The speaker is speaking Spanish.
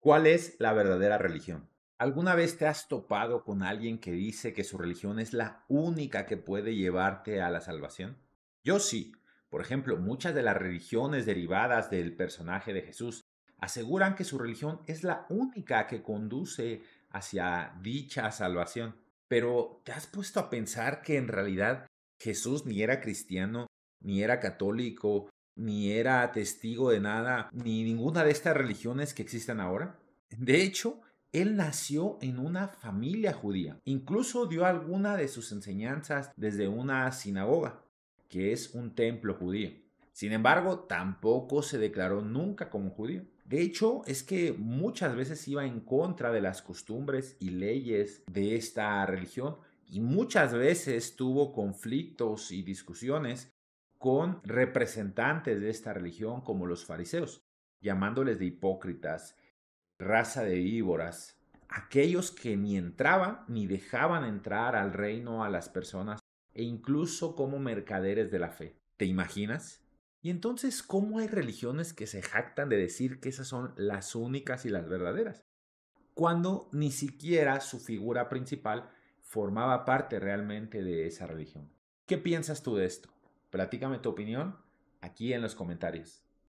¿Cuál es la verdadera religión? ¿Alguna vez te has topado con alguien que dice que su religión es la única que puede llevarte a la salvación? Yo sí. Por ejemplo, muchas de las religiones derivadas del personaje de Jesús aseguran que su religión es la única que conduce hacia dicha salvación. Pero ¿te has puesto a pensar que en realidad Jesús ni era cristiano, ni era católico, ni era testigo de nada, ni ninguna de estas religiones que existen ahora. De hecho, él nació en una familia judía. Incluso dio alguna de sus enseñanzas desde una sinagoga, que es un templo judío. Sin embargo, tampoco se declaró nunca como judío. De hecho, es que muchas veces iba en contra de las costumbres y leyes de esta religión y muchas veces tuvo conflictos y discusiones con representantes de esta religión como los fariseos, llamándoles de hipócritas, raza de víboras, aquellos que ni entraban ni dejaban entrar al reino a las personas e incluso como mercaderes de la fe. ¿Te imaginas? Y entonces, ¿cómo hay religiones que se jactan de decir que esas son las únicas y las verdaderas? Cuando ni siquiera su figura principal formaba parte realmente de esa religión. ¿Qué piensas tú de esto? Platícame tu opinión aquí en los comentarios.